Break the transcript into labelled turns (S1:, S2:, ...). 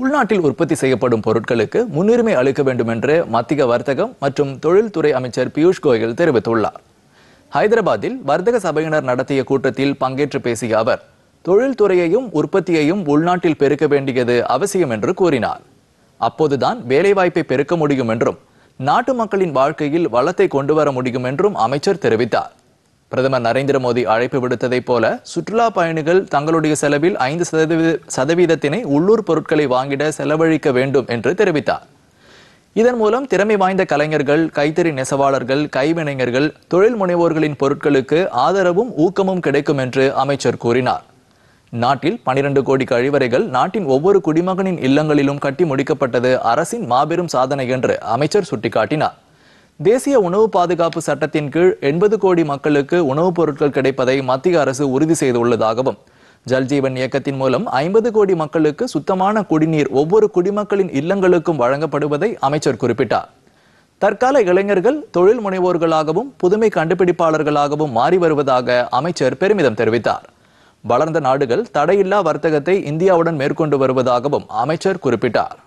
S1: உள்நாட்டில் உற்பத்தி செய்யப்படும் பொருட்களுக்கு முன்னுரிமை அளிக்க வேண்டும் என்று மத்திய வர்த்தகம் மற்றும் தொழில்துறை அமைச்சர் பியூஷ் கோயல் தெரிவித்துள்ளார் ஹைதராபாத்தில் வர்த்தக சபையினர் நடத்திய கூட்டத்தில் பங்கேற்று பேசிய அவர் தொழில்துறையையும் உற்பத்தியையும் உள்நாட்டில் பெருக்க வேண்டியது அவசியம் என்று கூறினார் அப்போதுதான் வேலைவாய்ப்பை பெருக்க முடியும் என்றும் நாட்டு மக்களின் வாழ்க்கையில் வளத்தை கொண்டு வர முடியும் என்றும் அமைச்சர் தெரிவித்தார் பிரதமர் நரேந்திர மோடி அழைப்பு விடுத்ததைப் போல சுற்றுலா பயணிகள் தங்களுடைய செலவில் ஐந்து சதவீத சதவீதத்தினை உள்ளூர் பொருட்களை வாங்கிட செலவழிக்க வேண்டும் என்று தெரிவித்தார் இதன் மூலம் திறமை வாய்ந்த கலைஞர்கள் கைத்தறி நெசவாளர்கள் கைவினைஞர்கள் தொழில் முனைவோர்களின் பொருட்களுக்கு ஆதரவும் ஊக்கமும் கிடைக்கும் என்று அமைச்சர் கூறினார் நாட்டில் பனிரெண்டு கோடி கழிவறைகள் நாட்டின் ஒவ்வொரு குடிமகனின் இல்லங்களிலும் கட்டி முடிக்கப்பட்டது அரசின் மாபெரும் சாதனை என்று அமைச்சர் சுட்டிக்காட்டினார் தேசிய உணவு பாதுகாப்பு சட்டத்தின் கீழ் எண்பது கோடி மக்களுக்கு உணவுப் பொருட்கள் கிடைப்பதை மத்திய அரசு உறுதி செய்துள்ளதாகவும் ஜல்ஜீவன் இயக்கத்தின் மூலம் ஐம்பது கோடி மக்களுக்கு சுத்தமான குடிநீர் ஒவ்வொரு குடிமக்களின் இல்லங்களுக்கும் வழங்கப்படுவதை அமைச்சர் குறிப்பிட்டார் தற்கால இளைஞர்கள் தொழில் முனைவோர்களாகவும் புதுமை கண்டுபிடிப்பாளர்களாகவும் மாறி வருவதாக அமைச்சர் பெருமிதம் தெரிவித்தார் வளர்ந்த நாடுகள் தடையில்லா வர்த்தகத்தை இந்தியாவுடன் மேற்கொண்டு வருவதாகவும் அமைச்சர் குறிப்பிட்டார்